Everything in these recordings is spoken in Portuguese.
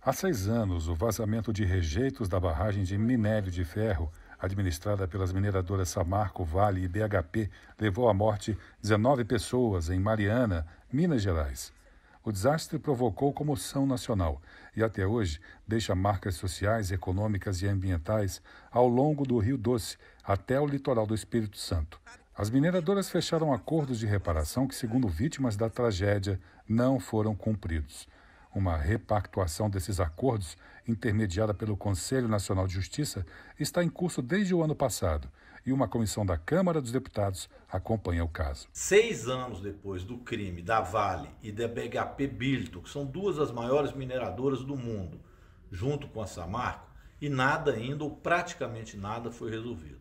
Há seis anos, o vazamento de rejeitos da barragem de minério de ferro, administrada pelas mineradoras Samarco, Vale e BHP, levou à morte 19 pessoas em Mariana, Minas Gerais. O desastre provocou comoção nacional e até hoje deixa marcas sociais, econômicas e ambientais ao longo do Rio Doce até o litoral do Espírito Santo. As mineradoras fecharam acordos de reparação que, segundo vítimas da tragédia, não foram cumpridos. Uma repactuação desses acordos, intermediada pelo Conselho Nacional de Justiça, está em curso desde o ano passado e uma comissão da Câmara dos Deputados acompanha o caso. Seis anos depois do crime da Vale e da BHP Billiton, que são duas das maiores mineradoras do mundo, junto com a Samarco, e nada ainda, ou praticamente nada, foi resolvido.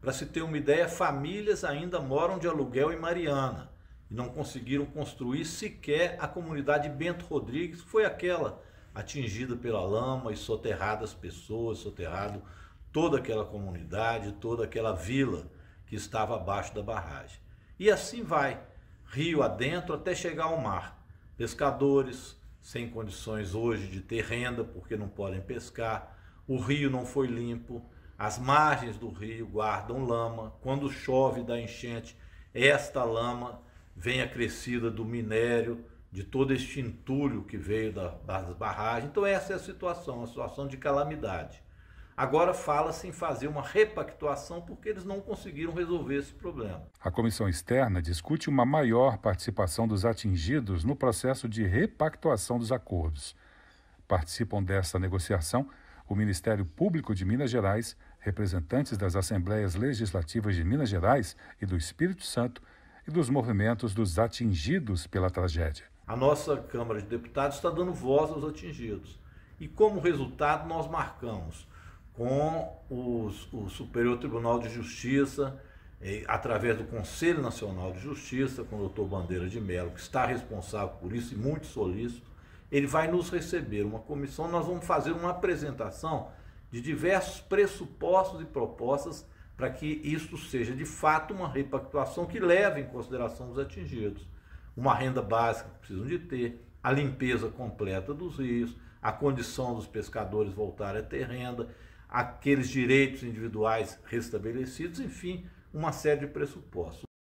Para se ter uma ideia, famílias ainda moram de aluguel em Mariana e não conseguiram construir sequer a comunidade Bento Rodrigues, que foi aquela atingida pela lama e soterrada as pessoas, soterrado toda aquela comunidade, toda aquela vila que estava abaixo da barragem. E assim vai, rio adentro até chegar ao mar. Pescadores sem condições hoje de ter renda porque não podem pescar, o rio não foi limpo, as margens do rio guardam lama, quando chove da enchente, esta lama vem a crescida do minério, de todo este entulho que veio das barragens. Então, essa é a situação, a situação de calamidade. Agora fala-se em fazer uma repactuação porque eles não conseguiram resolver esse problema. A comissão externa discute uma maior participação dos atingidos no processo de repactuação dos acordos. Participam dessa negociação o Ministério Público de Minas Gerais, representantes das Assembleias Legislativas de Minas Gerais e do Espírito Santo e dos movimentos dos atingidos pela tragédia. A nossa Câmara de Deputados está dando voz aos atingidos. E como resultado, nós marcamos com os, o Superior Tribunal de Justiça, eh, através do Conselho Nacional de Justiça, com o doutor Bandeira de Mello, que está responsável por isso e muito solícito, ele vai nos receber uma comissão, nós vamos fazer uma apresentação de diversos pressupostos e propostas para que isto seja de fato uma repactuação que leve em consideração os atingidos. Uma renda básica que precisam de ter, a limpeza completa dos rios, a condição dos pescadores voltarem a ter renda, aqueles direitos individuais restabelecidos, enfim, uma série de pressupostos.